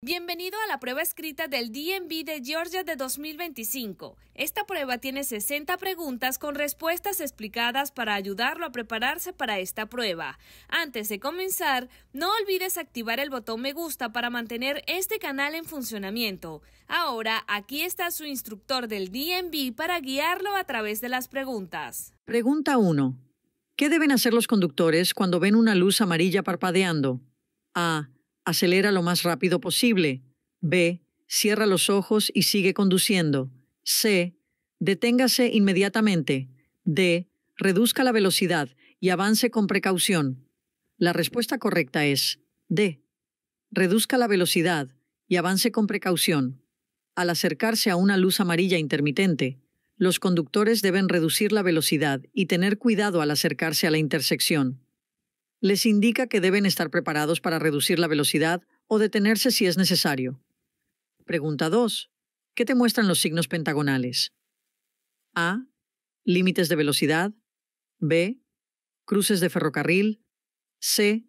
Bienvenido a la prueba escrita del DMV de Georgia de 2025. Esta prueba tiene 60 preguntas con respuestas explicadas para ayudarlo a prepararse para esta prueba. Antes de comenzar, no olvides activar el botón me gusta para mantener este canal en funcionamiento. Ahora, aquí está su instructor del DMV para guiarlo a través de las preguntas. Pregunta 1. ¿Qué deben hacer los conductores cuando ven una luz amarilla parpadeando? A acelera lo más rápido posible. B. Cierra los ojos y sigue conduciendo. C. Deténgase inmediatamente. D. Reduzca la velocidad y avance con precaución. La respuesta correcta es D. Reduzca la velocidad y avance con precaución. Al acercarse a una luz amarilla intermitente, los conductores deben reducir la velocidad y tener cuidado al acercarse a la intersección les indica que deben estar preparados para reducir la velocidad o detenerse si es necesario. Pregunta 2. ¿Qué te muestran los signos pentagonales? A. Límites de velocidad. B. Cruces de ferrocarril. C.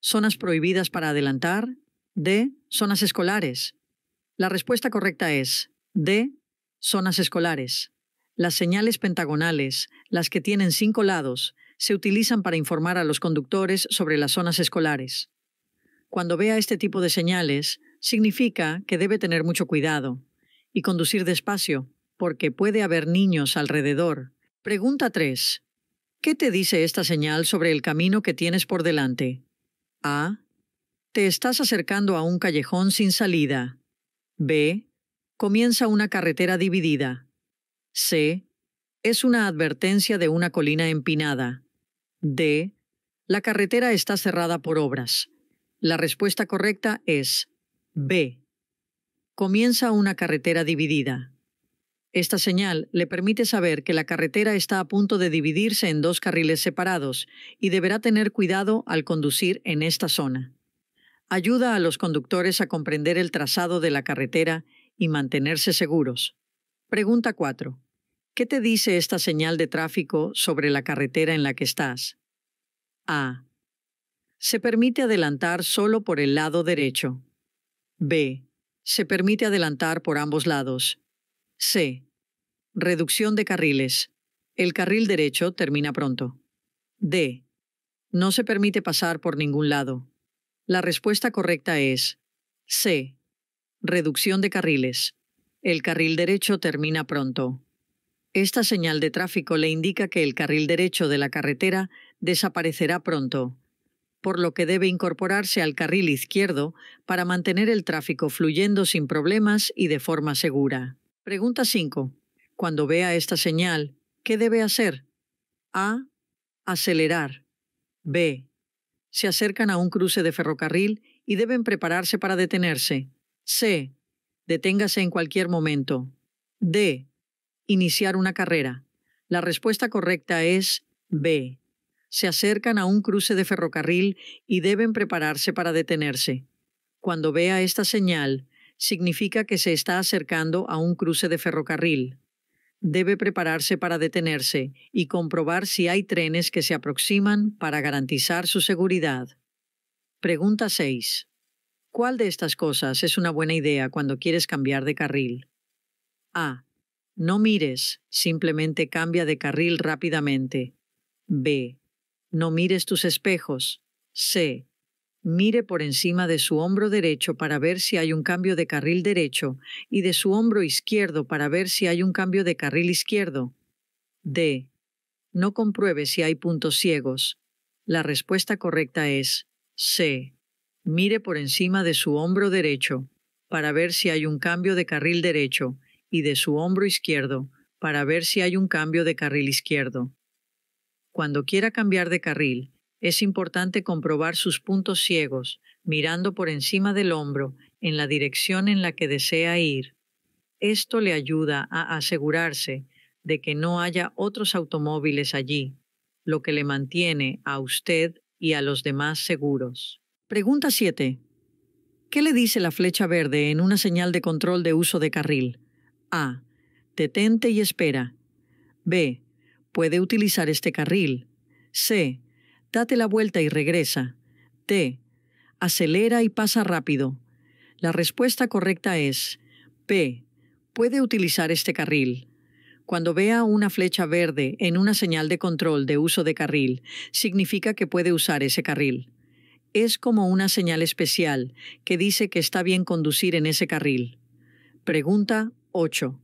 Zonas prohibidas para adelantar. D. Zonas escolares. La respuesta correcta es D. Zonas escolares. Las señales pentagonales, las que tienen cinco lados, se utilizan para informar a los conductores sobre las zonas escolares. Cuando vea este tipo de señales, significa que debe tener mucho cuidado y conducir despacio, porque puede haber niños alrededor. Pregunta 3. ¿Qué te dice esta señal sobre el camino que tienes por delante? A. Te estás acercando a un callejón sin salida. B. Comienza una carretera dividida. C. Es una advertencia de una colina empinada. D. La carretera está cerrada por obras. La respuesta correcta es B. Comienza una carretera dividida. Esta señal le permite saber que la carretera está a punto de dividirse en dos carriles separados y deberá tener cuidado al conducir en esta zona. Ayuda a los conductores a comprender el trazado de la carretera y mantenerse seguros. Pregunta 4. ¿Qué te dice esta señal de tráfico sobre la carretera en la que estás? A. Se permite adelantar solo por el lado derecho. B. Se permite adelantar por ambos lados. C. Reducción de carriles. El carril derecho termina pronto. D. No se permite pasar por ningún lado. La respuesta correcta es C. Reducción de carriles. El carril derecho termina pronto. Esta señal de tráfico le indica que el carril derecho de la carretera desaparecerá pronto, por lo que debe incorporarse al carril izquierdo para mantener el tráfico fluyendo sin problemas y de forma segura. Pregunta 5. Cuando vea esta señal, ¿qué debe hacer? A. Acelerar. B. Se acercan a un cruce de ferrocarril y deben prepararse para detenerse. C. Deténgase en cualquier momento. D Iniciar una carrera. La respuesta correcta es B. Se acercan a un cruce de ferrocarril y deben prepararse para detenerse. Cuando vea esta señal, significa que se está acercando a un cruce de ferrocarril. Debe prepararse para detenerse y comprobar si hay trenes que se aproximan para garantizar su seguridad. Pregunta 6. ¿Cuál de estas cosas es una buena idea cuando quieres cambiar de carril? A. No mires, simplemente cambia de carril rápidamente. B. No mires tus espejos. C. Mire por encima de su hombro derecho para ver si hay un cambio de carril derecho y de su hombro izquierdo para ver si hay un cambio de carril izquierdo. D. No compruebe si hay puntos ciegos. La respuesta correcta es C. Mire por encima de su hombro derecho para ver si hay un cambio de carril derecho y de su hombro izquierdo para ver si hay un cambio de carril izquierdo. Cuando quiera cambiar de carril, es importante comprobar sus puntos ciegos, mirando por encima del hombro en la dirección en la que desea ir. Esto le ayuda a asegurarse de que no haya otros automóviles allí, lo que le mantiene a usted y a los demás seguros. Pregunta 7. ¿Qué le dice la flecha verde en una señal de control de uso de carril? A. Detente y espera. B. Puede utilizar este carril. C. Date la vuelta y regresa. D. Acelera y pasa rápido. La respuesta correcta es P. Puede utilizar este carril. Cuando vea una flecha verde en una señal de control de uso de carril, significa que puede usar ese carril. Es como una señal especial que dice que está bien conducir en ese carril. Pregunta 8.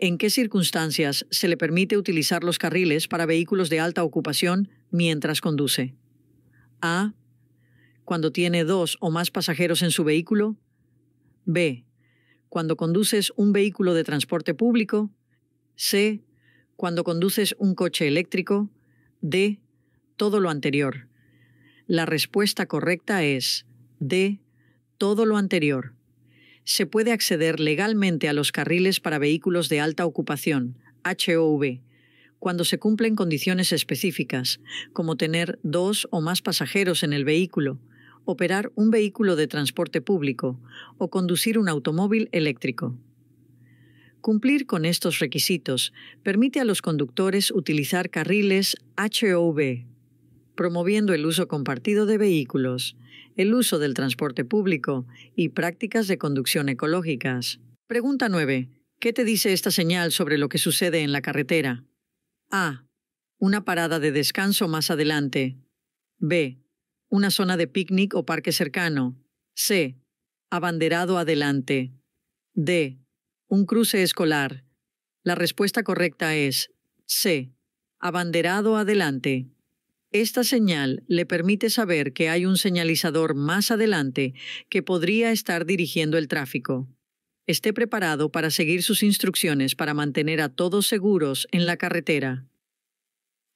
¿En qué circunstancias se le permite utilizar los carriles para vehículos de alta ocupación mientras conduce? A. Cuando tiene dos o más pasajeros en su vehículo. B. Cuando conduces un vehículo de transporte público. C. Cuando conduces un coche eléctrico. D. Todo lo anterior. La respuesta correcta es D. Todo lo anterior se puede acceder legalmente a los carriles para vehículos de alta ocupación, HOV, cuando se cumplen condiciones específicas, como tener dos o más pasajeros en el vehículo, operar un vehículo de transporte público o conducir un automóvil eléctrico. Cumplir con estos requisitos permite a los conductores utilizar carriles HOV promoviendo el uso compartido de vehículos, el uso del transporte público y prácticas de conducción ecológicas. Pregunta 9. ¿Qué te dice esta señal sobre lo que sucede en la carretera? A. Una parada de descanso más adelante. B. Una zona de picnic o parque cercano. C. Abanderado adelante. D. Un cruce escolar. La respuesta correcta es C. Abanderado adelante. Esta señal le permite saber que hay un señalizador más adelante que podría estar dirigiendo el tráfico. Esté preparado para seguir sus instrucciones para mantener a todos seguros en la carretera.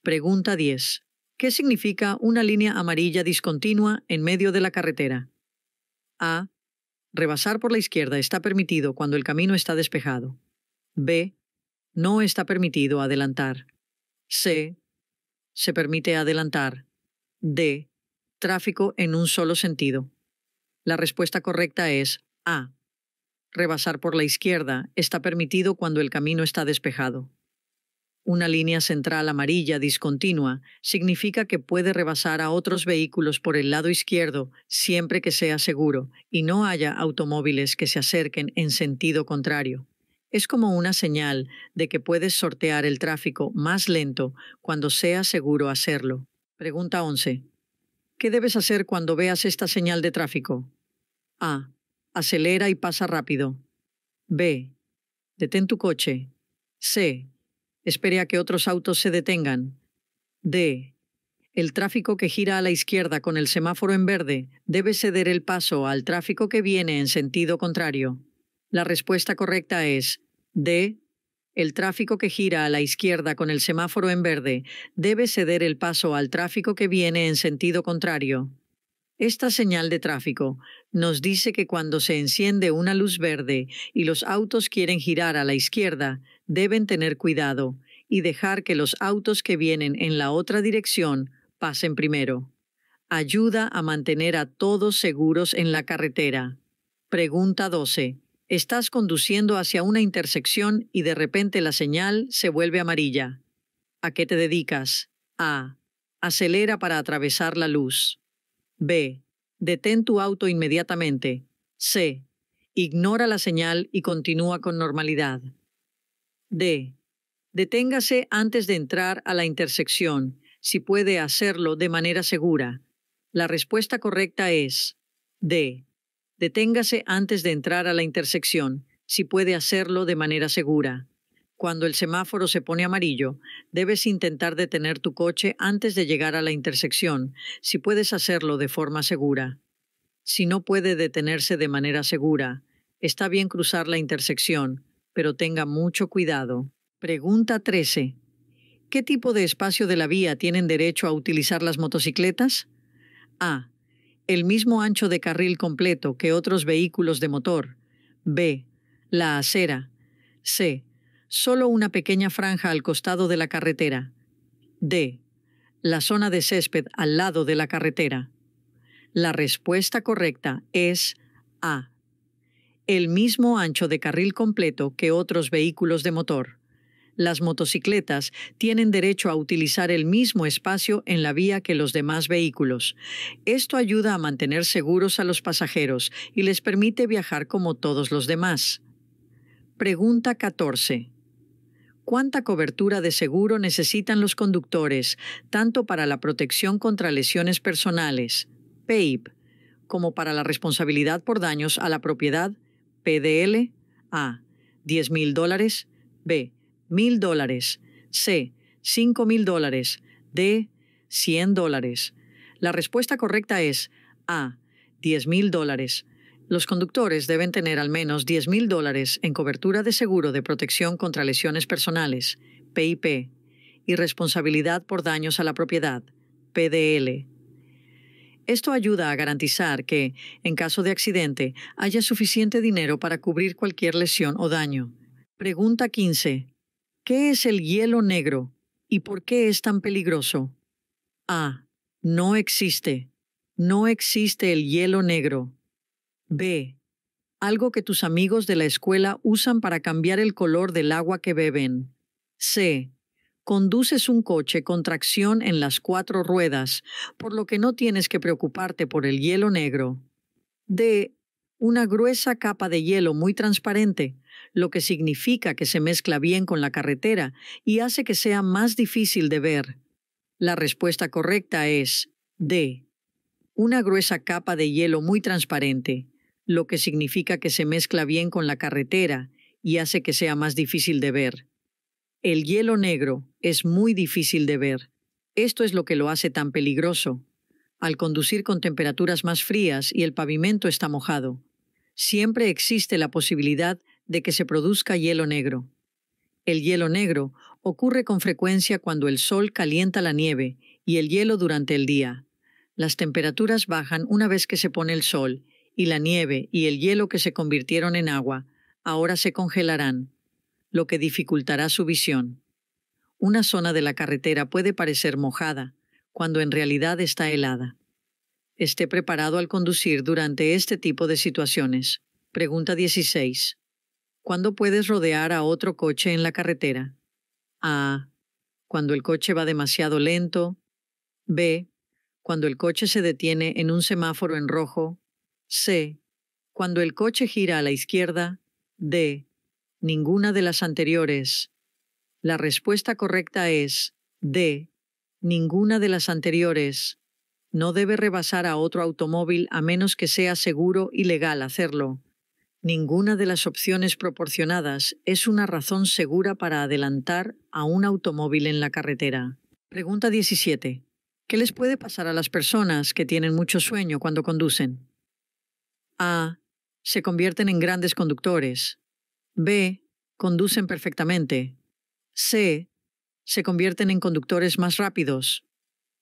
Pregunta 10. ¿Qué significa una línea amarilla discontinua en medio de la carretera? A. Rebasar por la izquierda está permitido cuando el camino está despejado. B. No está permitido adelantar. C se permite adelantar. D. Tráfico en un solo sentido. La respuesta correcta es A. Rebasar por la izquierda está permitido cuando el camino está despejado. Una línea central amarilla discontinua significa que puede rebasar a otros vehículos por el lado izquierdo siempre que sea seguro y no haya automóviles que se acerquen en sentido contrario es como una señal de que puedes sortear el tráfico más lento cuando sea seguro hacerlo. Pregunta 11. ¿Qué debes hacer cuando veas esta señal de tráfico? A. Acelera y pasa rápido. B. Detén tu coche. C. Espere a que otros autos se detengan. D. El tráfico que gira a la izquierda con el semáforo en verde debe ceder el paso al tráfico que viene en sentido contrario. La respuesta correcta es D. El tráfico que gira a la izquierda con el semáforo en verde debe ceder el paso al tráfico que viene en sentido contrario. Esta señal de tráfico nos dice que cuando se enciende una luz verde y los autos quieren girar a la izquierda, deben tener cuidado y dejar que los autos que vienen en la otra dirección pasen primero. Ayuda a mantener a todos seguros en la carretera. Pregunta 12. Estás conduciendo hacia una intersección y de repente la señal se vuelve amarilla. ¿A qué te dedicas? A. Acelera para atravesar la luz. B. Detén tu auto inmediatamente. C. Ignora la señal y continúa con normalidad. D. Deténgase antes de entrar a la intersección, si puede hacerlo de manera segura. La respuesta correcta es D. Deténgase antes de entrar a la intersección, si puede hacerlo de manera segura. Cuando el semáforo se pone amarillo, debes intentar detener tu coche antes de llegar a la intersección, si puedes hacerlo de forma segura. Si no puede detenerse de manera segura, está bien cruzar la intersección, pero tenga mucho cuidado. Pregunta 13. ¿Qué tipo de espacio de la vía tienen derecho a utilizar las motocicletas? A el mismo ancho de carril completo que otros vehículos de motor. B. La acera. C. Solo una pequeña franja al costado de la carretera. D. La zona de césped al lado de la carretera. La respuesta correcta es A. El mismo ancho de carril completo que otros vehículos de motor las motocicletas tienen derecho a utilizar el mismo espacio en la vía que los demás vehículos. Esto ayuda a mantener seguros a los pasajeros y les permite viajar como todos los demás. Pregunta 14. ¿Cuánta cobertura de seguro necesitan los conductores, tanto para la protección contra lesiones personales, PEIP, como para la responsabilidad por daños a la propiedad, PDL? A. 10 mil dólares. B mil dólares, C, cinco mil dólares, D, 100 dólares. La respuesta correcta es A, diez mil dólares. Los conductores deben tener al menos diez mil dólares en cobertura de seguro de protección contra lesiones personales, PIP, y responsabilidad por daños a la propiedad, PDL. Esto ayuda a garantizar que, en caso de accidente, haya suficiente dinero para cubrir cualquier lesión o daño. Pregunta 15. ¿Qué es el hielo negro y por qué es tan peligroso? A. No existe. No existe el hielo negro. B. Algo que tus amigos de la escuela usan para cambiar el color del agua que beben. C. Conduces un coche con tracción en las cuatro ruedas, por lo que no tienes que preocuparte por el hielo negro. D. Una gruesa capa de hielo muy transparente lo que significa que se mezcla bien con la carretera y hace que sea más difícil de ver. La respuesta correcta es D. Una gruesa capa de hielo muy transparente, lo que significa que se mezcla bien con la carretera y hace que sea más difícil de ver. El hielo negro es muy difícil de ver. Esto es lo que lo hace tan peligroso. Al conducir con temperaturas más frías y el pavimento está mojado, siempre existe la posibilidad de que se produzca hielo negro. El hielo negro ocurre con frecuencia cuando el sol calienta la nieve y el hielo durante el día. Las temperaturas bajan una vez que se pone el sol, y la nieve y el hielo que se convirtieron en agua ahora se congelarán, lo que dificultará su visión. Una zona de la carretera puede parecer mojada, cuando en realidad está helada. Esté preparado al conducir durante este tipo de situaciones. Pregunta 16. ¿Cuándo puedes rodear a otro coche en la carretera? A. Cuando el coche va demasiado lento. B. Cuando el coche se detiene en un semáforo en rojo. C. Cuando el coche gira a la izquierda. D. Ninguna de las anteriores. La respuesta correcta es D. Ninguna de las anteriores. No debe rebasar a otro automóvil a menos que sea seguro y legal hacerlo. Ninguna de las opciones proporcionadas es una razón segura para adelantar a un automóvil en la carretera. Pregunta 17. ¿Qué les puede pasar a las personas que tienen mucho sueño cuando conducen? A. Se convierten en grandes conductores. B. Conducen perfectamente. C. Se convierten en conductores más rápidos.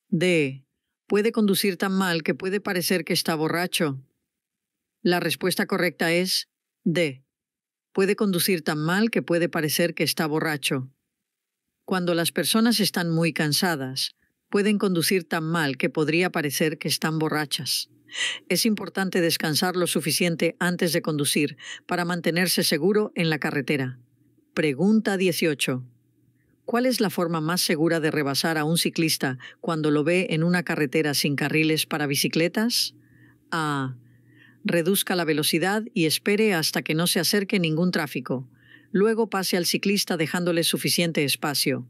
D. Puede conducir tan mal que puede parecer que está borracho. La respuesta correcta es D. Puede conducir tan mal que puede parecer que está borracho. Cuando las personas están muy cansadas, pueden conducir tan mal que podría parecer que están borrachas. Es importante descansar lo suficiente antes de conducir para mantenerse seguro en la carretera. Pregunta 18. ¿Cuál es la forma más segura de rebasar a un ciclista cuando lo ve en una carretera sin carriles para bicicletas? A reduzca la velocidad y espere hasta que no se acerque ningún tráfico. Luego pase al ciclista dejándole suficiente espacio.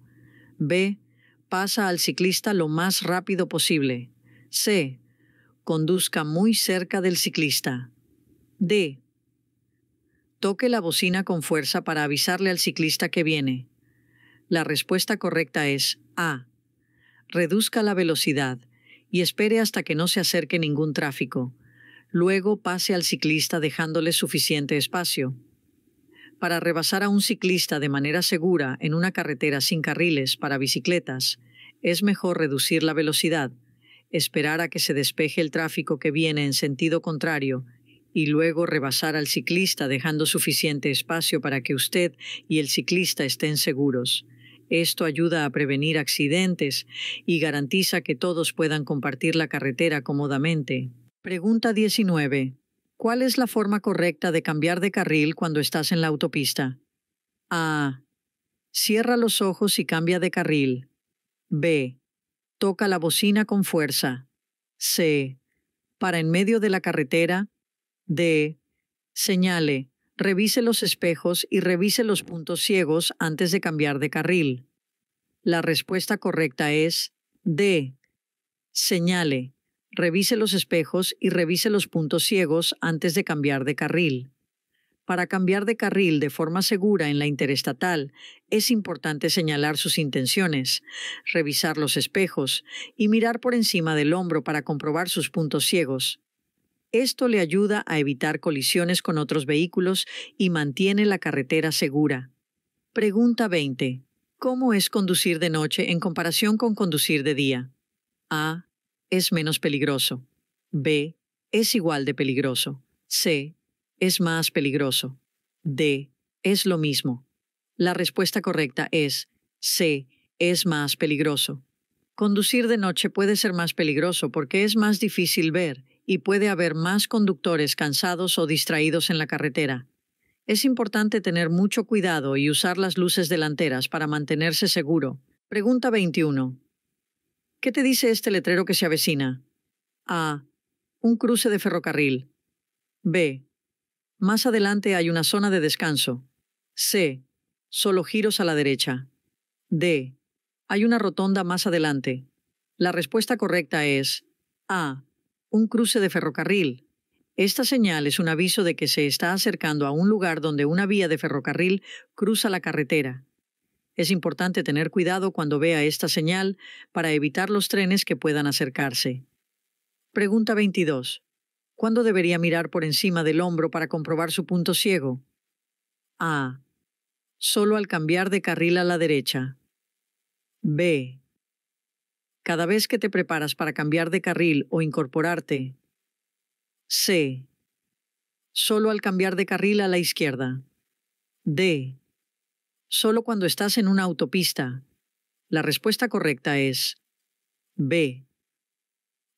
B. Pasa al ciclista lo más rápido posible. C. Conduzca muy cerca del ciclista. D. Toque la bocina con fuerza para avisarle al ciclista que viene. La respuesta correcta es A. Reduzca la velocidad y espere hasta que no se acerque ningún tráfico. Luego pase al ciclista dejándole suficiente espacio. Para rebasar a un ciclista de manera segura en una carretera sin carriles para bicicletas, es mejor reducir la velocidad, esperar a que se despeje el tráfico que viene en sentido contrario y luego rebasar al ciclista dejando suficiente espacio para que usted y el ciclista estén seguros. Esto ayuda a prevenir accidentes y garantiza que todos puedan compartir la carretera cómodamente. Pregunta 19. ¿Cuál es la forma correcta de cambiar de carril cuando estás en la autopista? A. Cierra los ojos y cambia de carril. B. Toca la bocina con fuerza. C. Para en medio de la carretera. D. Señale. Revise los espejos y revise los puntos ciegos antes de cambiar de carril. La respuesta correcta es D. Señale. Revise los espejos y revise los puntos ciegos antes de cambiar de carril. Para cambiar de carril de forma segura en la interestatal, es importante señalar sus intenciones, revisar los espejos y mirar por encima del hombro para comprobar sus puntos ciegos. Esto le ayuda a evitar colisiones con otros vehículos y mantiene la carretera segura. Pregunta 20. ¿Cómo es conducir de noche en comparación con conducir de día? A es menos peligroso. B es igual de peligroso. C es más peligroso. D es lo mismo. La respuesta correcta es C es más peligroso. Conducir de noche puede ser más peligroso porque es más difícil ver y puede haber más conductores cansados o distraídos en la carretera. Es importante tener mucho cuidado y usar las luces delanteras para mantenerse seguro. Pregunta 21. ¿Qué te dice este letrero que se avecina? A. Un cruce de ferrocarril. B. Más adelante hay una zona de descanso. C. Solo giros a la derecha. D. Hay una rotonda más adelante. La respuesta correcta es A. Un cruce de ferrocarril. Esta señal es un aviso de que se está acercando a un lugar donde una vía de ferrocarril cruza la carretera. Es importante tener cuidado cuando vea esta señal para evitar los trenes que puedan acercarse. Pregunta 22. ¿Cuándo debería mirar por encima del hombro para comprobar su punto ciego? A. Solo al cambiar de carril a la derecha. B. Cada vez que te preparas para cambiar de carril o incorporarte. C. Solo al cambiar de carril a la izquierda. D solo cuando estás en una autopista? La respuesta correcta es B.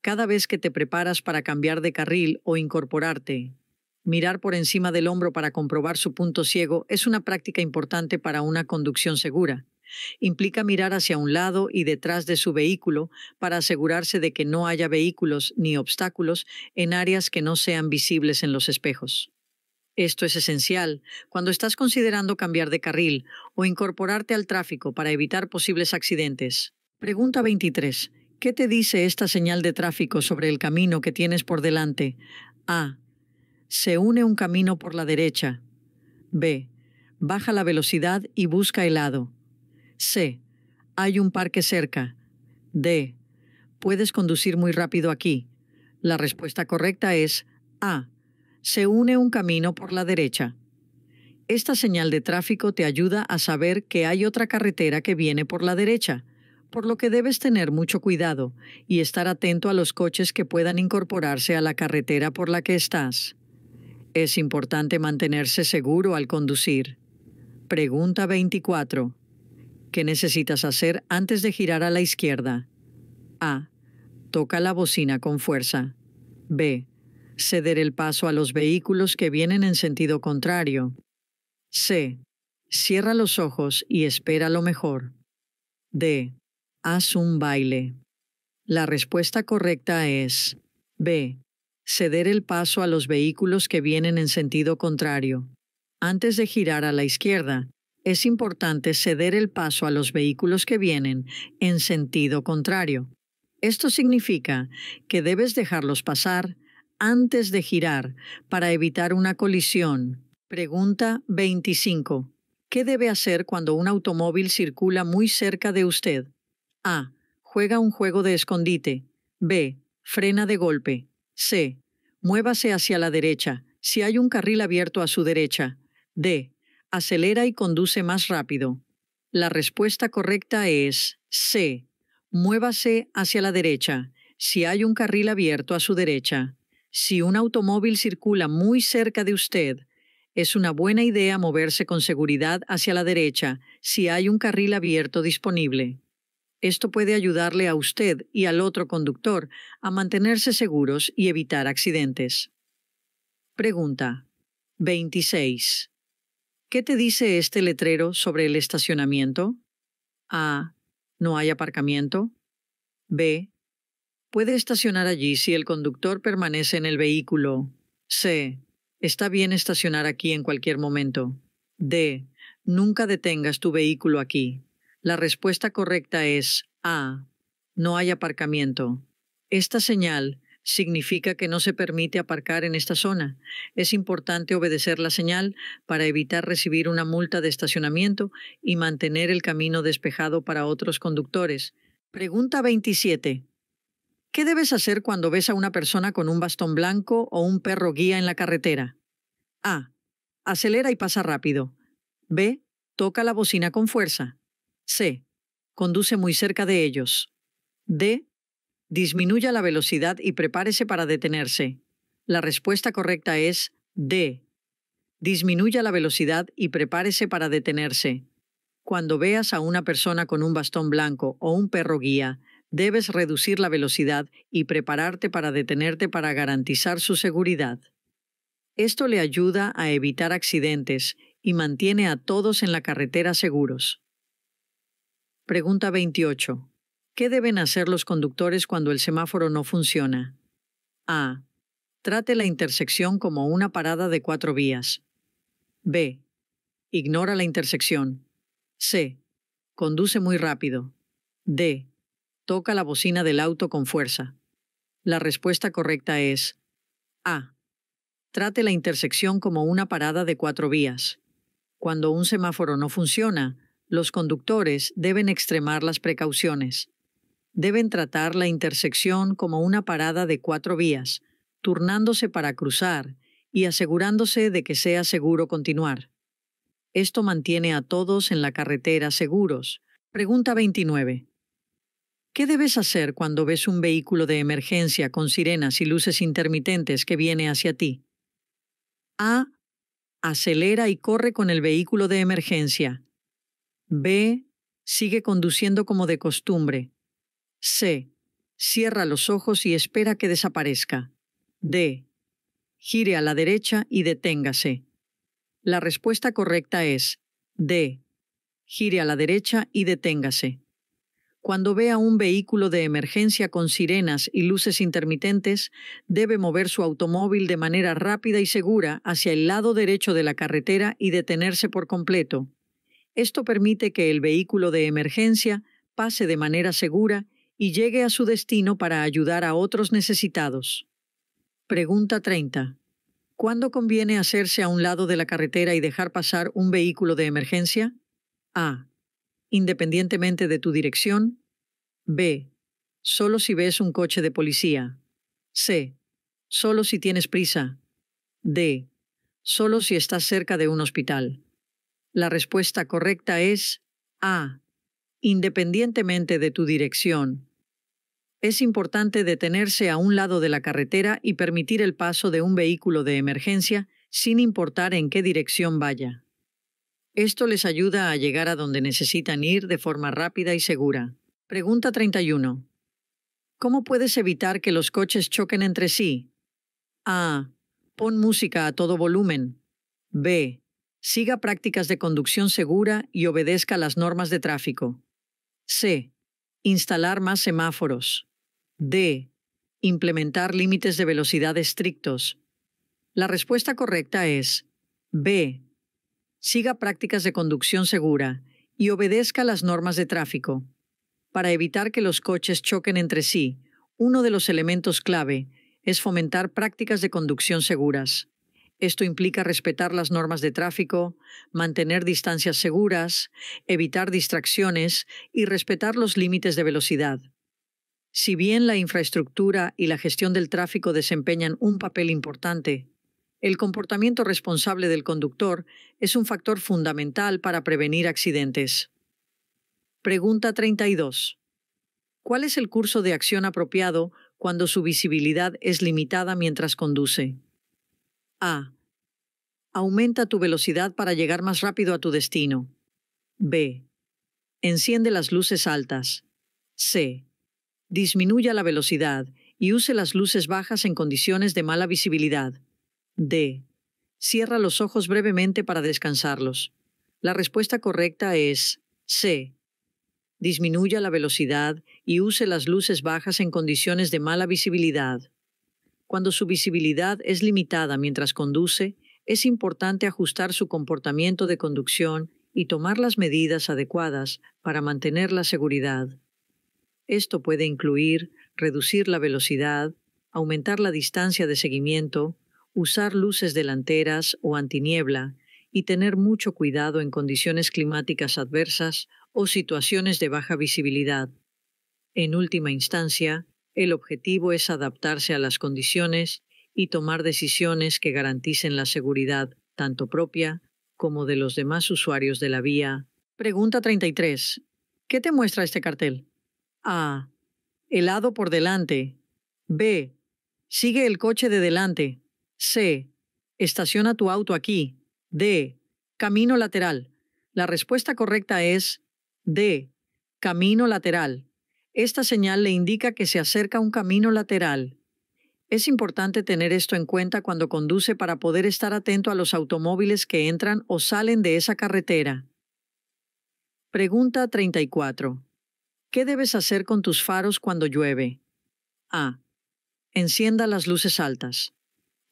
Cada vez que te preparas para cambiar de carril o incorporarte, mirar por encima del hombro para comprobar su punto ciego es una práctica importante para una conducción segura. Implica mirar hacia un lado y detrás de su vehículo para asegurarse de que no haya vehículos ni obstáculos en áreas que no sean visibles en los espejos. Esto es esencial cuando estás considerando cambiar de carril o incorporarte al tráfico para evitar posibles accidentes. Pregunta 23. ¿Qué te dice esta señal de tráfico sobre el camino que tienes por delante? A. Se une un camino por la derecha. B. Baja la velocidad y busca helado. C. Hay un parque cerca. D. Puedes conducir muy rápido aquí. La respuesta correcta es A se une un camino por la derecha. Esta señal de tráfico te ayuda a saber que hay otra carretera que viene por la derecha, por lo que debes tener mucho cuidado y estar atento a los coches que puedan incorporarse a la carretera por la que estás. Es importante mantenerse seguro al conducir. Pregunta 24. ¿Qué necesitas hacer antes de girar a la izquierda? A. Toca la bocina con fuerza. B. Ceder el paso a los vehículos que vienen en sentido contrario. C. Cierra los ojos y espera lo mejor. D. Haz un baile. La respuesta correcta es B. Ceder el paso a los vehículos que vienen en sentido contrario. Antes de girar a la izquierda, es importante ceder el paso a los vehículos que vienen en sentido contrario. Esto significa que debes dejarlos pasar antes de girar para evitar una colisión. Pregunta 25. ¿Qué debe hacer cuando un automóvil circula muy cerca de usted? A. Juega un juego de escondite. B. Frena de golpe. C. Muévase hacia la derecha, si hay un carril abierto a su derecha. D. Acelera y conduce más rápido. La respuesta correcta es C. Muévase hacia la derecha, si hay un carril abierto a su derecha. Si un automóvil circula muy cerca de usted, es una buena idea moverse con seguridad hacia la derecha si hay un carril abierto disponible. Esto puede ayudarle a usted y al otro conductor a mantenerse seguros y evitar accidentes. Pregunta 26. ¿Qué te dice este letrero sobre el estacionamiento? A. No hay aparcamiento. B. Puede estacionar allí si el conductor permanece en el vehículo. C. Está bien estacionar aquí en cualquier momento. D. Nunca detengas tu vehículo aquí. La respuesta correcta es A. No hay aparcamiento. Esta señal significa que no se permite aparcar en esta zona. Es importante obedecer la señal para evitar recibir una multa de estacionamiento y mantener el camino despejado para otros conductores. Pregunta 27. ¿Qué debes hacer cuando ves a una persona con un bastón blanco o un perro guía en la carretera? A. Acelera y pasa rápido. B. Toca la bocina con fuerza. C. Conduce muy cerca de ellos. D. Disminuya la velocidad y prepárese para detenerse. La respuesta correcta es D. Disminuya la velocidad y prepárese para detenerse. Cuando veas a una persona con un bastón blanco o un perro guía, debes reducir la velocidad y prepararte para detenerte para garantizar su seguridad. Esto le ayuda a evitar accidentes y mantiene a todos en la carretera seguros. Pregunta 28. ¿Qué deben hacer los conductores cuando el semáforo no funciona? A. Trate la intersección como una parada de cuatro vías. B. Ignora la intersección. C. Conduce muy rápido. D. Toca la bocina del auto con fuerza. La respuesta correcta es A. Trate la intersección como una parada de cuatro vías. Cuando un semáforo no funciona, los conductores deben extremar las precauciones. Deben tratar la intersección como una parada de cuatro vías, turnándose para cruzar y asegurándose de que sea seguro continuar. Esto mantiene a todos en la carretera seguros. Pregunta 29. ¿Qué debes hacer cuando ves un vehículo de emergencia con sirenas y luces intermitentes que viene hacia ti? A. Acelera y corre con el vehículo de emergencia. B. Sigue conduciendo como de costumbre. C. Cierra los ojos y espera que desaparezca. D. Gire a la derecha y deténgase. La respuesta correcta es D. Gire a la derecha y deténgase. Cuando vea un vehículo de emergencia con sirenas y luces intermitentes, debe mover su automóvil de manera rápida y segura hacia el lado derecho de la carretera y detenerse por completo. Esto permite que el vehículo de emergencia pase de manera segura y llegue a su destino para ayudar a otros necesitados. Pregunta 30. ¿Cuándo conviene hacerse a un lado de la carretera y dejar pasar un vehículo de emergencia? A independientemente de tu dirección. B. Solo si ves un coche de policía. C. Solo si tienes prisa. D. Solo si estás cerca de un hospital. La respuesta correcta es A. Independientemente de tu dirección. Es importante detenerse a un lado de la carretera y permitir el paso de un vehículo de emergencia sin importar en qué dirección vaya. Esto les ayuda a llegar a donde necesitan ir de forma rápida y segura. Pregunta 31. ¿Cómo puedes evitar que los coches choquen entre sí? A. Pon música a todo volumen. B. Siga prácticas de conducción segura y obedezca las normas de tráfico. C. Instalar más semáforos. D. Implementar límites de velocidad estrictos. La respuesta correcta es B siga prácticas de conducción segura y obedezca las normas de tráfico. Para evitar que los coches choquen entre sí, uno de los elementos clave es fomentar prácticas de conducción seguras. Esto implica respetar las normas de tráfico, mantener distancias seguras, evitar distracciones y respetar los límites de velocidad. Si bien la infraestructura y la gestión del tráfico desempeñan un papel importante, el comportamiento responsable del conductor es un factor fundamental para prevenir accidentes. Pregunta 32. ¿Cuál es el curso de acción apropiado cuando su visibilidad es limitada mientras conduce? A. Aumenta tu velocidad para llegar más rápido a tu destino. B. Enciende las luces altas. C. Disminuya la velocidad y use las luces bajas en condiciones de mala visibilidad. D. Cierra los ojos brevemente para descansarlos. La respuesta correcta es C. Disminuya la velocidad y use las luces bajas en condiciones de mala visibilidad. Cuando su visibilidad es limitada mientras conduce, es importante ajustar su comportamiento de conducción y tomar las medidas adecuadas para mantener la seguridad. Esto puede incluir reducir la velocidad, aumentar la distancia de seguimiento, usar luces delanteras o antiniebla y tener mucho cuidado en condiciones climáticas adversas o situaciones de baja visibilidad. En última instancia, el objetivo es adaptarse a las condiciones y tomar decisiones que garanticen la seguridad, tanto propia como de los demás usuarios de la vía. Pregunta 33. ¿Qué te muestra este cartel? A. Helado por delante. B. Sigue el coche de delante. C. Estaciona tu auto aquí. D. Camino lateral. La respuesta correcta es D. Camino lateral. Esta señal le indica que se acerca un camino lateral. Es importante tener esto en cuenta cuando conduce para poder estar atento a los automóviles que entran o salen de esa carretera. Pregunta 34. ¿Qué debes hacer con tus faros cuando llueve? A. Encienda las luces altas.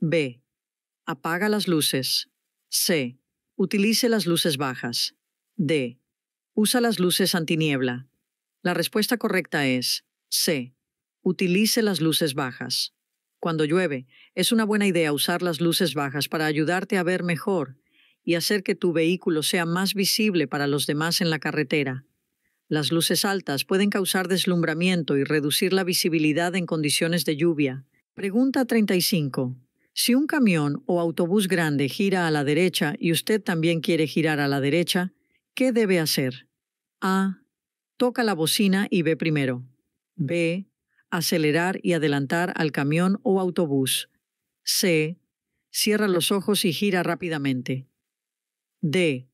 B. Apaga las luces. C. Utilice las luces bajas. D. Usa las luces antiniebla. La respuesta correcta es C. Utilice las luces bajas. Cuando llueve, es una buena idea usar las luces bajas para ayudarte a ver mejor y hacer que tu vehículo sea más visible para los demás en la carretera. Las luces altas pueden causar deslumbramiento y reducir la visibilidad en condiciones de lluvia. Pregunta 35. Si un camión o autobús grande gira a la derecha y usted también quiere girar a la derecha, ¿qué debe hacer? A. Toca la bocina y ve primero. B. Acelerar y adelantar al camión o autobús. C. Cierra los ojos y gira rápidamente. D.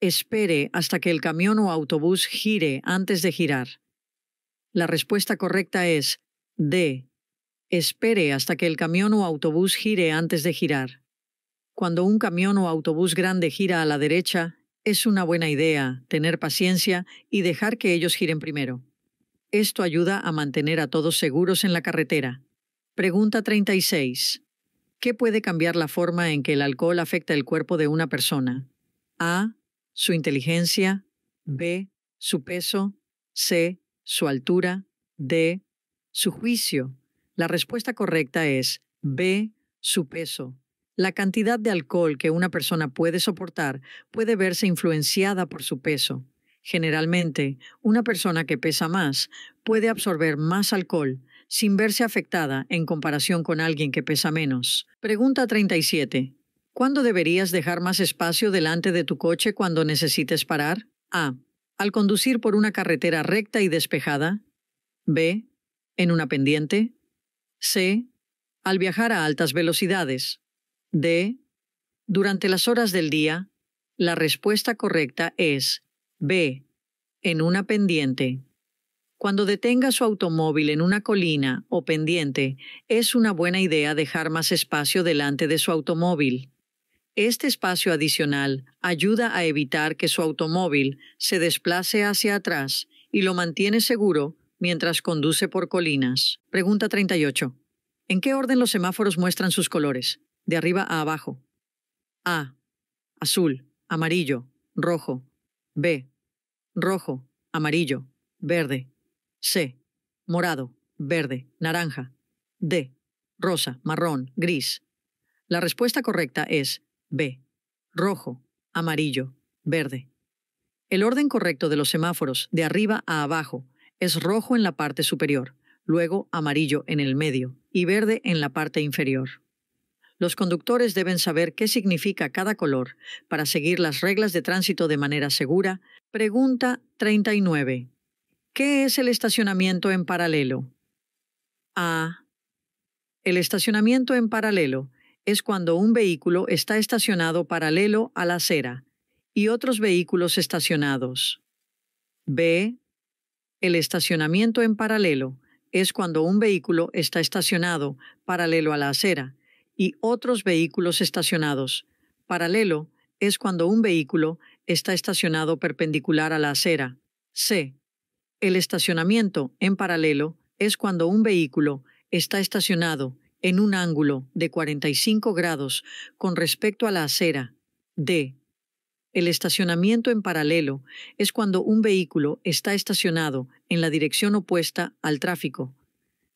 Espere hasta que el camión o autobús gire antes de girar. La respuesta correcta es D. Espere hasta que el camión o autobús gire antes de girar. Cuando un camión o autobús grande gira a la derecha, es una buena idea tener paciencia y dejar que ellos giren primero. Esto ayuda a mantener a todos seguros en la carretera. Pregunta 36. ¿Qué puede cambiar la forma en que el alcohol afecta el cuerpo de una persona? A. Su inteligencia. B. Su peso. C. Su altura. D. Su juicio. La respuesta correcta es B, su peso. La cantidad de alcohol que una persona puede soportar puede verse influenciada por su peso. Generalmente, una persona que pesa más puede absorber más alcohol sin verse afectada en comparación con alguien que pesa menos. Pregunta 37. ¿Cuándo deberías dejar más espacio delante de tu coche cuando necesites parar? A. Al conducir por una carretera recta y despejada. B. En una pendiente. C. Al viajar a altas velocidades. D. Durante las horas del día, la respuesta correcta es B. En una pendiente. Cuando detenga su automóvil en una colina o pendiente, es una buena idea dejar más espacio delante de su automóvil. Este espacio adicional ayuda a evitar que su automóvil se desplace hacia atrás y lo mantiene seguro mientras conduce por colinas. Pregunta 38. ¿En qué orden los semáforos muestran sus colores? De arriba a abajo. A. Azul, amarillo, rojo. B. Rojo, amarillo, verde. C. Morado, verde, naranja. D. Rosa, marrón, gris. La respuesta correcta es B. Rojo, amarillo, verde. El orden correcto de los semáforos, de arriba a abajo, es rojo en la parte superior, luego amarillo en el medio y verde en la parte inferior. Los conductores deben saber qué significa cada color para seguir las reglas de tránsito de manera segura. Pregunta 39. ¿Qué es el estacionamiento en paralelo? A. El estacionamiento en paralelo es cuando un vehículo está estacionado paralelo a la acera y otros vehículos estacionados. B. El estacionamiento en paralelo es cuando un vehículo está estacionado paralelo a la acera y otros vehículos estacionados. Paralelo es cuando un vehículo está estacionado perpendicular a la acera. C. El estacionamiento en paralelo es cuando un vehículo está estacionado en un ángulo de 45 grados con respecto a la acera. D. El estacionamiento en paralelo es cuando un vehículo está estacionado en la dirección opuesta al tráfico.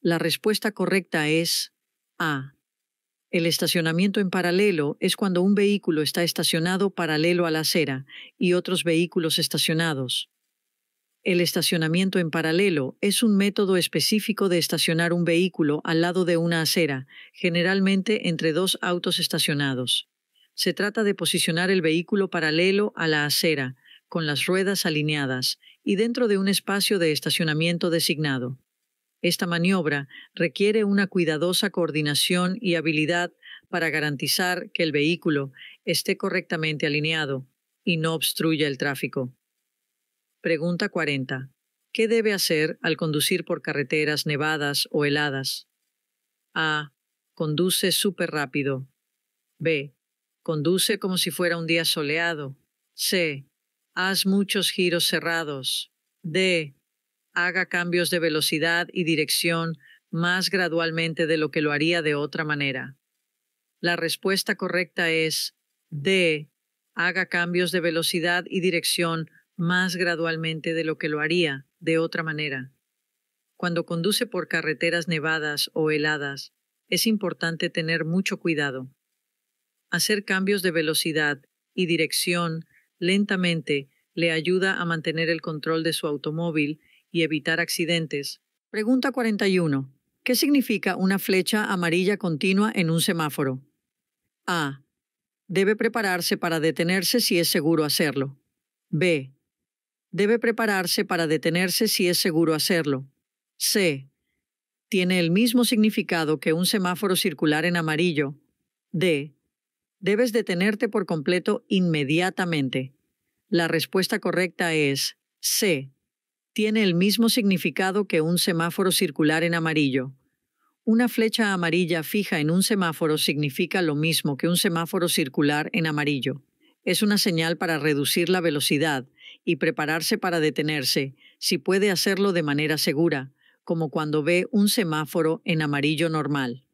La respuesta correcta es A. El estacionamiento en paralelo es cuando un vehículo está estacionado paralelo a la acera y otros vehículos estacionados. El estacionamiento en paralelo es un método específico de estacionar un vehículo al lado de una acera, generalmente entre dos autos estacionados. Se trata de posicionar el vehículo paralelo a la acera, con las ruedas alineadas y dentro de un espacio de estacionamiento designado. Esta maniobra requiere una cuidadosa coordinación y habilidad para garantizar que el vehículo esté correctamente alineado y no obstruya el tráfico. Pregunta 40. ¿Qué debe hacer al conducir por carreteras nevadas o heladas? A. Conduce súper rápido. B. Conduce como si fuera un día soleado. C. Haz muchos giros cerrados. D. Haga cambios de velocidad y dirección más gradualmente de lo que lo haría de otra manera. La respuesta correcta es D. Haga cambios de velocidad y dirección más gradualmente de lo que lo haría de otra manera. Cuando conduce por carreteras nevadas o heladas, es importante tener mucho cuidado, Hacer cambios de velocidad y dirección lentamente le ayuda a mantener el control de su automóvil y evitar accidentes. Pregunta 41. ¿Qué significa una flecha amarilla continua en un semáforo? A. Debe prepararse para detenerse si es seguro hacerlo. B. Debe prepararse para detenerse si es seguro hacerlo. C. Tiene el mismo significado que un semáforo circular en amarillo. D debes detenerte por completo inmediatamente. La respuesta correcta es C. Tiene el mismo significado que un semáforo circular en amarillo. Una flecha amarilla fija en un semáforo significa lo mismo que un semáforo circular en amarillo. Es una señal para reducir la velocidad y prepararse para detenerse, si puede hacerlo de manera segura, como cuando ve un semáforo en amarillo normal.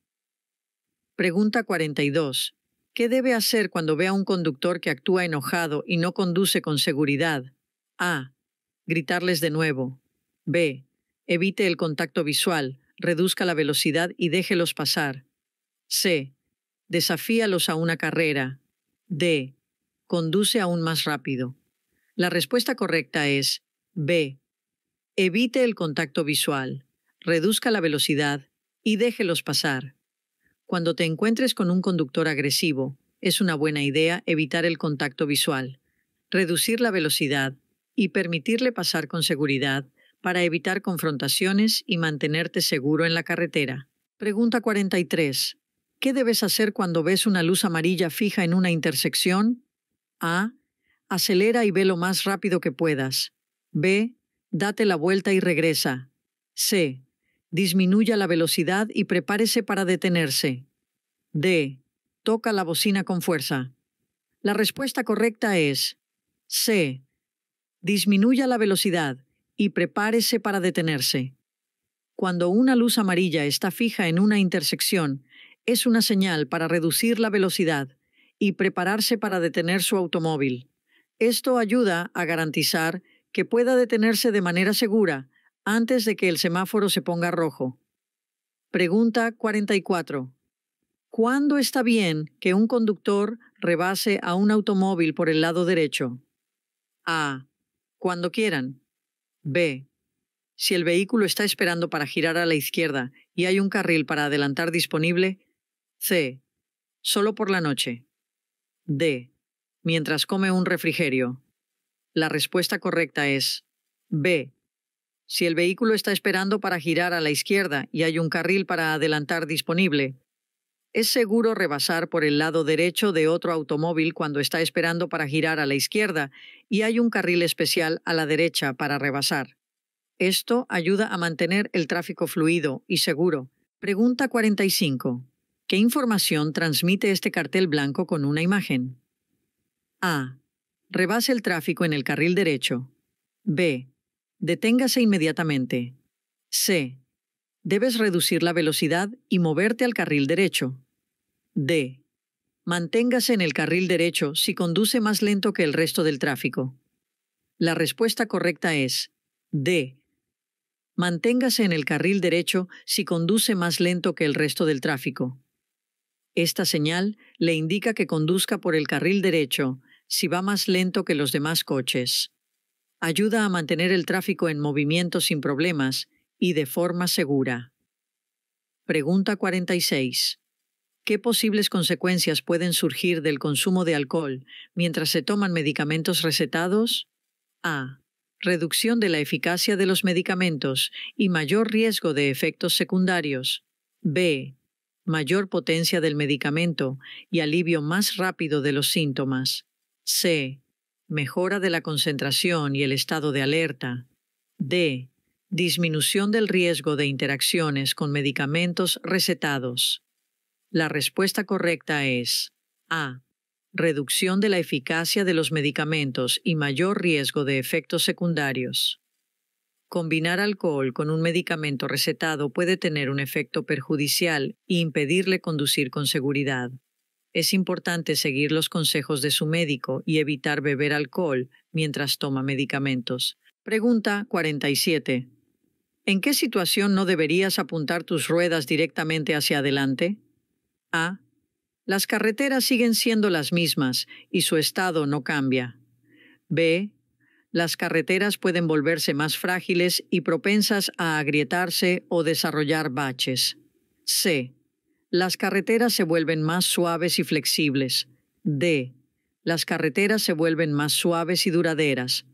Pregunta 42. ¿Qué debe hacer cuando ve a un conductor que actúa enojado y no conduce con seguridad? A. Gritarles de nuevo. B. Evite el contacto visual, reduzca la velocidad y déjelos pasar. C. Desafíalos a una carrera. D. Conduce aún más rápido. La respuesta correcta es B. Evite el contacto visual, reduzca la velocidad y déjelos pasar. Cuando te encuentres con un conductor agresivo, es una buena idea evitar el contacto visual, reducir la velocidad y permitirle pasar con seguridad para evitar confrontaciones y mantenerte seguro en la carretera. Pregunta 43. ¿Qué debes hacer cuando ves una luz amarilla fija en una intersección? A. Acelera y ve lo más rápido que puedas. B. Date la vuelta y regresa. C. Disminuya la velocidad y prepárese para detenerse. D. Toca la bocina con fuerza. La respuesta correcta es C. Disminuya la velocidad y prepárese para detenerse. Cuando una luz amarilla está fija en una intersección, es una señal para reducir la velocidad y prepararse para detener su automóvil. Esto ayuda a garantizar que pueda detenerse de manera segura antes de que el semáforo se ponga rojo. Pregunta 44. ¿Cuándo está bien que un conductor rebase a un automóvil por el lado derecho? A. Cuando quieran. B. Si el vehículo está esperando para girar a la izquierda y hay un carril para adelantar disponible. C. Solo por la noche. D. Mientras come un refrigerio. La respuesta correcta es B si el vehículo está esperando para girar a la izquierda y hay un carril para adelantar disponible. Es seguro rebasar por el lado derecho de otro automóvil cuando está esperando para girar a la izquierda y hay un carril especial a la derecha para rebasar. Esto ayuda a mantener el tráfico fluido y seguro. Pregunta 45. ¿Qué información transmite este cartel blanco con una imagen? A. Rebase el tráfico en el carril derecho. B. Deténgase inmediatamente. C. Debes reducir la velocidad y moverte al carril derecho. D. Manténgase en el carril derecho si conduce más lento que el resto del tráfico. La respuesta correcta es D. Manténgase en el carril derecho si conduce más lento que el resto del tráfico. Esta señal le indica que conduzca por el carril derecho si va más lento que los demás coches ayuda a mantener el tráfico en movimiento sin problemas y de forma segura. Pregunta 46. ¿Qué posibles consecuencias pueden surgir del consumo de alcohol mientras se toman medicamentos recetados? A. Reducción de la eficacia de los medicamentos y mayor riesgo de efectos secundarios. B. Mayor potencia del medicamento y alivio más rápido de los síntomas. C mejora de la concentración y el estado de alerta. D. Disminución del riesgo de interacciones con medicamentos recetados. La respuesta correcta es A. Reducción de la eficacia de los medicamentos y mayor riesgo de efectos secundarios. Combinar alcohol con un medicamento recetado puede tener un efecto perjudicial y e impedirle conducir con seguridad. Es importante seguir los consejos de su médico y evitar beber alcohol mientras toma medicamentos. Pregunta 47. ¿En qué situación no deberías apuntar tus ruedas directamente hacia adelante? A. Las carreteras siguen siendo las mismas y su estado no cambia. B. Las carreteras pueden volverse más frágiles y propensas a agrietarse o desarrollar baches. C. Las carreteras se vuelven más suaves y flexibles. D. Las carreteras se vuelven más suaves y duraderas.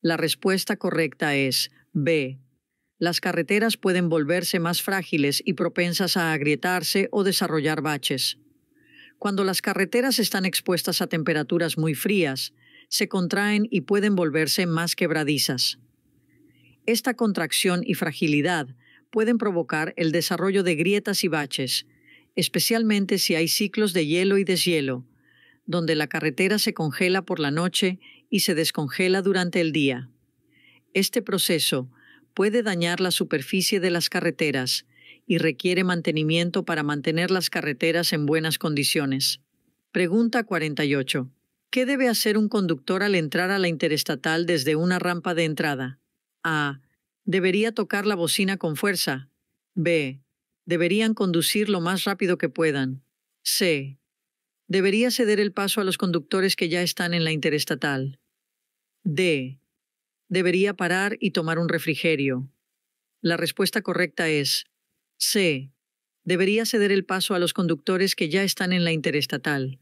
La respuesta correcta es B. Las carreteras pueden volverse más frágiles y propensas a agrietarse o desarrollar baches. Cuando las carreteras están expuestas a temperaturas muy frías, se contraen y pueden volverse más quebradizas. Esta contracción y fragilidad pueden provocar el desarrollo de grietas y baches, especialmente si hay ciclos de hielo y deshielo, donde la carretera se congela por la noche y se descongela durante el día. Este proceso puede dañar la superficie de las carreteras y requiere mantenimiento para mantener las carreteras en buenas condiciones. Pregunta 48. ¿Qué debe hacer un conductor al entrar a la interestatal desde una rampa de entrada? A. Debería tocar la bocina con fuerza. B deberían conducir lo más rápido que puedan. C. Debería ceder el paso a los conductores que ya están en la interestatal. D. Debería parar y tomar un refrigerio. La respuesta correcta es C. Debería ceder el paso a los conductores que ya están en la interestatal.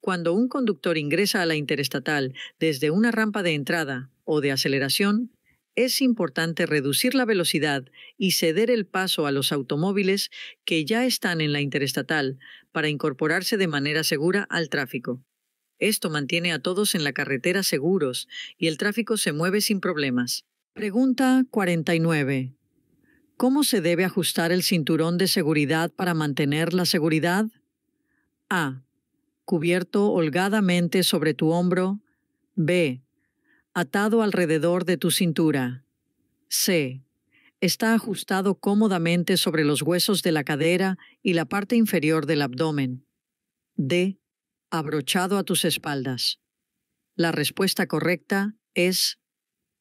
Cuando un conductor ingresa a la interestatal desde una rampa de entrada o de aceleración, es importante reducir la velocidad y ceder el paso a los automóviles que ya están en la interestatal para incorporarse de manera segura al tráfico. Esto mantiene a todos en la carretera seguros y el tráfico se mueve sin problemas. Pregunta 49. ¿Cómo se debe ajustar el cinturón de seguridad para mantener la seguridad? A. Cubierto holgadamente sobre tu hombro. B atado alrededor de tu cintura. C. Está ajustado cómodamente sobre los huesos de la cadera y la parte inferior del abdomen. D. Abrochado a tus espaldas. La respuesta correcta es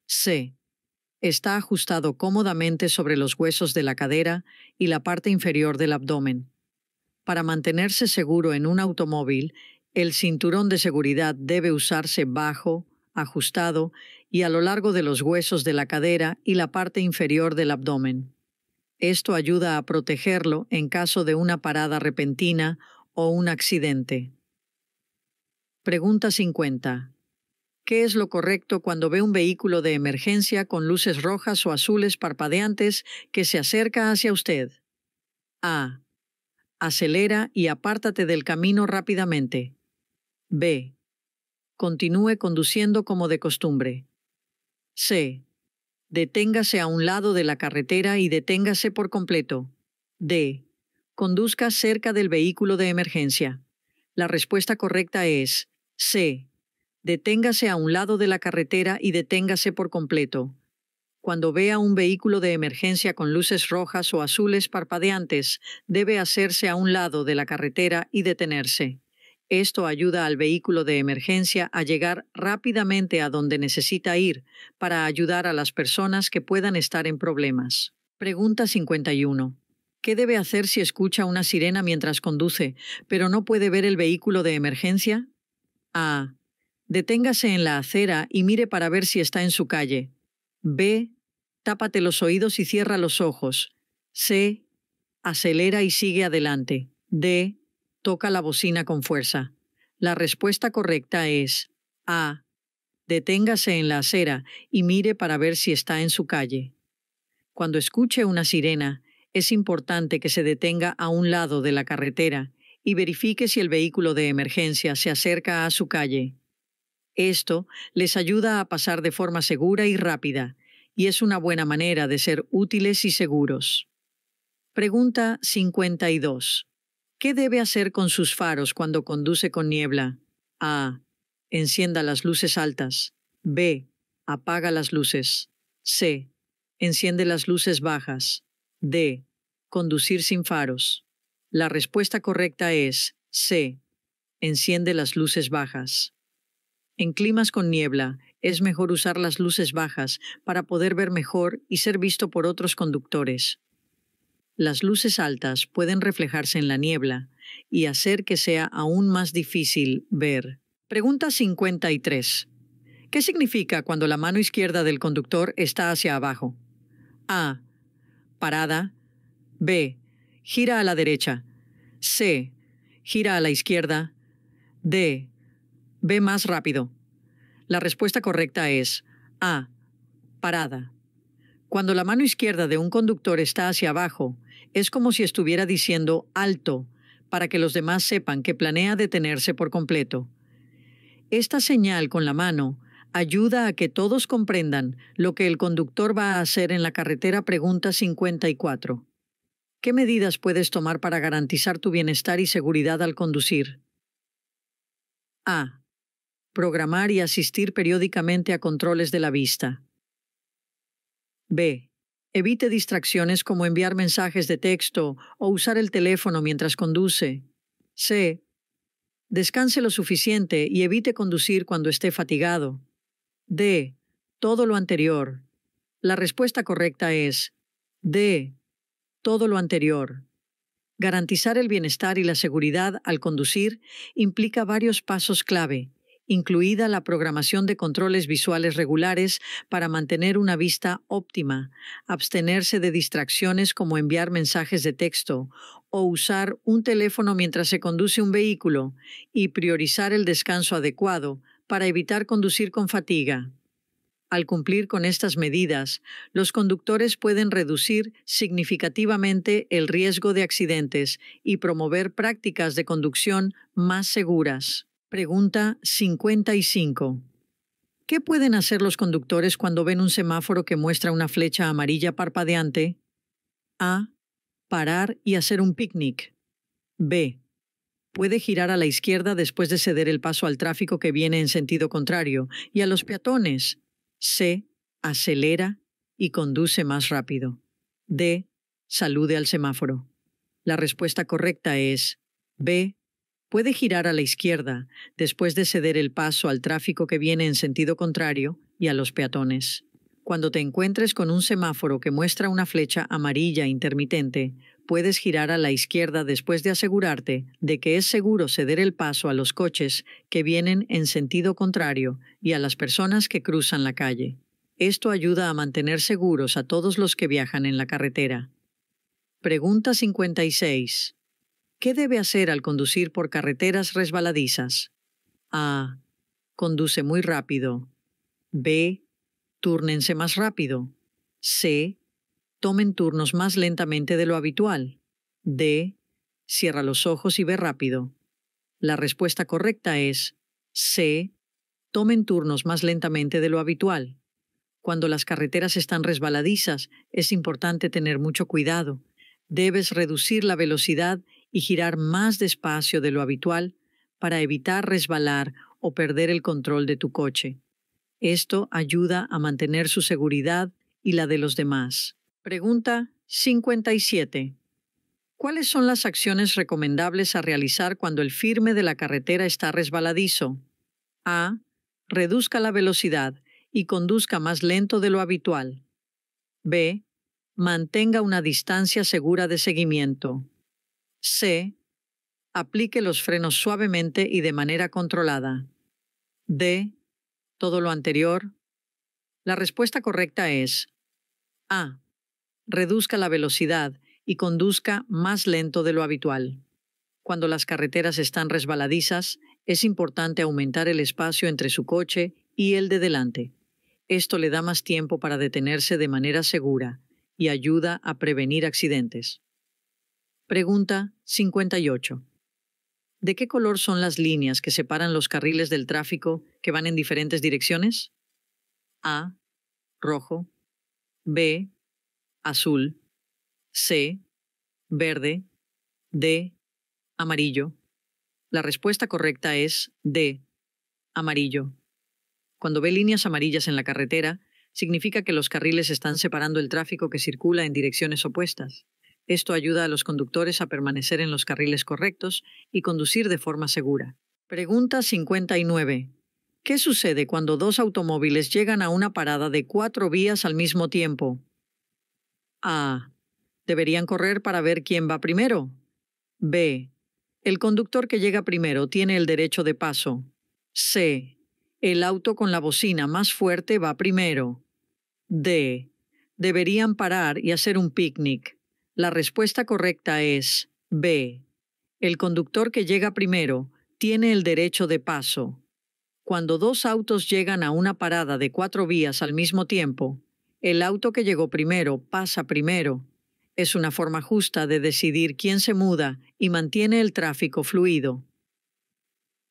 C. Está ajustado cómodamente sobre los huesos de la cadera y la parte inferior del abdomen. Para mantenerse seguro en un automóvil, el cinturón de seguridad debe usarse bajo, ajustado y a lo largo de los huesos de la cadera y la parte inferior del abdomen. Esto ayuda a protegerlo en caso de una parada repentina o un accidente. Pregunta 50. ¿Qué es lo correcto cuando ve un vehículo de emergencia con luces rojas o azules parpadeantes que se acerca hacia usted? A. Acelera y apártate del camino rápidamente. B. Continúe conduciendo como de costumbre. C. Deténgase a un lado de la carretera y deténgase por completo. D. Conduzca cerca del vehículo de emergencia. La respuesta correcta es C. Deténgase a un lado de la carretera y deténgase por completo. Cuando vea un vehículo de emergencia con luces rojas o azules parpadeantes, debe hacerse a un lado de la carretera y detenerse. Esto ayuda al vehículo de emergencia a llegar rápidamente a donde necesita ir para ayudar a las personas que puedan estar en problemas. Pregunta 51. ¿Qué debe hacer si escucha una sirena mientras conduce, pero no puede ver el vehículo de emergencia? A. Deténgase en la acera y mire para ver si está en su calle. B. Tápate los oídos y cierra los ojos. C. Acelera y sigue adelante. D Toca la bocina con fuerza. La respuesta correcta es A. Deténgase en la acera y mire para ver si está en su calle. Cuando escuche una sirena, es importante que se detenga a un lado de la carretera y verifique si el vehículo de emergencia se acerca a su calle. Esto les ayuda a pasar de forma segura y rápida, y es una buena manera de ser útiles y seguros. Pregunta 52. ¿Qué debe hacer con sus faros cuando conduce con niebla? A. Encienda las luces altas. B. Apaga las luces. C. Enciende las luces bajas. D. Conducir sin faros. La respuesta correcta es C. Enciende las luces bajas. En climas con niebla, es mejor usar las luces bajas para poder ver mejor y ser visto por otros conductores. Las luces altas pueden reflejarse en la niebla y hacer que sea aún más difícil ver. Pregunta 53. ¿Qué significa cuando la mano izquierda del conductor está hacia abajo? A. Parada. B. Gira a la derecha. C. Gira a la izquierda. D. Ve más rápido. La respuesta correcta es A. Parada. Cuando la mano izquierda de un conductor está hacia abajo, es como si estuviera diciendo alto para que los demás sepan que planea detenerse por completo. Esta señal con la mano ayuda a que todos comprendan lo que el conductor va a hacer en la carretera Pregunta 54. ¿Qué medidas puedes tomar para garantizar tu bienestar y seguridad al conducir? A. Programar y asistir periódicamente a controles de la vista. B. Evite distracciones como enviar mensajes de texto o usar el teléfono mientras conduce. C. Descanse lo suficiente y evite conducir cuando esté fatigado. D. Todo lo anterior. La respuesta correcta es D. Todo lo anterior. Garantizar el bienestar y la seguridad al conducir implica varios pasos clave, incluida la programación de controles visuales regulares para mantener una vista óptima, abstenerse de distracciones como enviar mensajes de texto o usar un teléfono mientras se conduce un vehículo y priorizar el descanso adecuado para evitar conducir con fatiga. Al cumplir con estas medidas, los conductores pueden reducir significativamente el riesgo de accidentes y promover prácticas de conducción más seguras. Pregunta 55. ¿Qué pueden hacer los conductores cuando ven un semáforo que muestra una flecha amarilla parpadeante? A. Parar y hacer un picnic. B. Puede girar a la izquierda después de ceder el paso al tráfico que viene en sentido contrario y a los peatones. C. Acelera y conduce más rápido. D. Salude al semáforo. La respuesta correcta es B puede girar a la izquierda después de ceder el paso al tráfico que viene en sentido contrario y a los peatones. Cuando te encuentres con un semáforo que muestra una flecha amarilla intermitente, puedes girar a la izquierda después de asegurarte de que es seguro ceder el paso a los coches que vienen en sentido contrario y a las personas que cruzan la calle. Esto ayuda a mantener seguros a todos los que viajan en la carretera. Pregunta 56. ¿Qué debe hacer al conducir por carreteras resbaladizas? A. Conduce muy rápido. B. Túrnense más rápido. C. Tomen turnos más lentamente de lo habitual. D. Cierra los ojos y ve rápido. La respuesta correcta es C. Tomen turnos más lentamente de lo habitual. Cuando las carreteras están resbaladizas, es importante tener mucho cuidado. Debes reducir la velocidad y girar más despacio de lo habitual para evitar resbalar o perder el control de tu coche. Esto ayuda a mantener su seguridad y la de los demás. Pregunta 57. ¿Cuáles son las acciones recomendables a realizar cuando el firme de la carretera está resbaladizo? A. Reduzca la velocidad y conduzca más lento de lo habitual. B. Mantenga una distancia segura de seguimiento. C. Aplique los frenos suavemente y de manera controlada. D. Todo lo anterior. La respuesta correcta es A. Reduzca la velocidad y conduzca más lento de lo habitual. Cuando las carreteras están resbaladizas, es importante aumentar el espacio entre su coche y el de delante. Esto le da más tiempo para detenerse de manera segura y ayuda a prevenir accidentes. Pregunta 58. ¿De qué color son las líneas que separan los carriles del tráfico que van en diferentes direcciones? A. Rojo. B. Azul. C. Verde. D. Amarillo. La respuesta correcta es D. Amarillo. Cuando ve líneas amarillas en la carretera, significa que los carriles están separando el tráfico que circula en direcciones opuestas. Esto ayuda a los conductores a permanecer en los carriles correctos y conducir de forma segura. Pregunta 59. ¿Qué sucede cuando dos automóviles llegan a una parada de cuatro vías al mismo tiempo? A. Deberían correr para ver quién va primero. B. El conductor que llega primero tiene el derecho de paso. C. El auto con la bocina más fuerte va primero. D. Deberían parar y hacer un picnic. La respuesta correcta es B. El conductor que llega primero tiene el derecho de paso. Cuando dos autos llegan a una parada de cuatro vías al mismo tiempo, el auto que llegó primero pasa primero. Es una forma justa de decidir quién se muda y mantiene el tráfico fluido.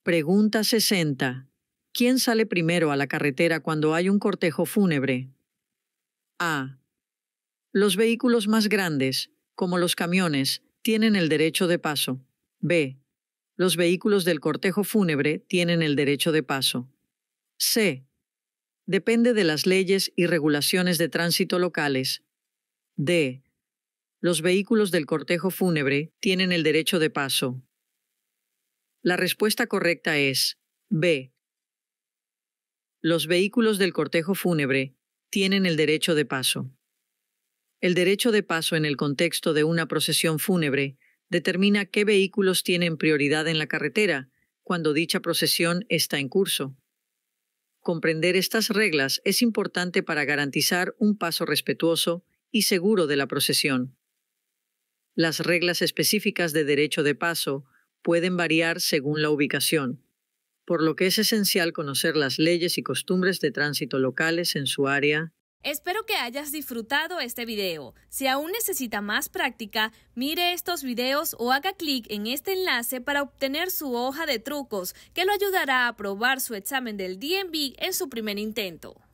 Pregunta 60. ¿Quién sale primero a la carretera cuando hay un cortejo fúnebre? A. Los vehículos más grandes, como los camiones, tienen el derecho de paso. B. Los vehículos del cortejo fúnebre tienen el derecho de paso. C. Depende de las leyes y regulaciones de tránsito locales. D. Los vehículos del cortejo fúnebre tienen el derecho de paso. La respuesta correcta es B. Los vehículos del cortejo fúnebre tienen el derecho de paso. El derecho de paso en el contexto de una procesión fúnebre determina qué vehículos tienen prioridad en la carretera cuando dicha procesión está en curso. Comprender estas reglas es importante para garantizar un paso respetuoso y seguro de la procesión. Las reglas específicas de derecho de paso pueden variar según la ubicación, por lo que es esencial conocer las leyes y costumbres de tránsito locales en su área Espero que hayas disfrutado este video. Si aún necesita más práctica, mire estos videos o haga clic en este enlace para obtener su hoja de trucos que lo ayudará a aprobar su examen del DNB en su primer intento.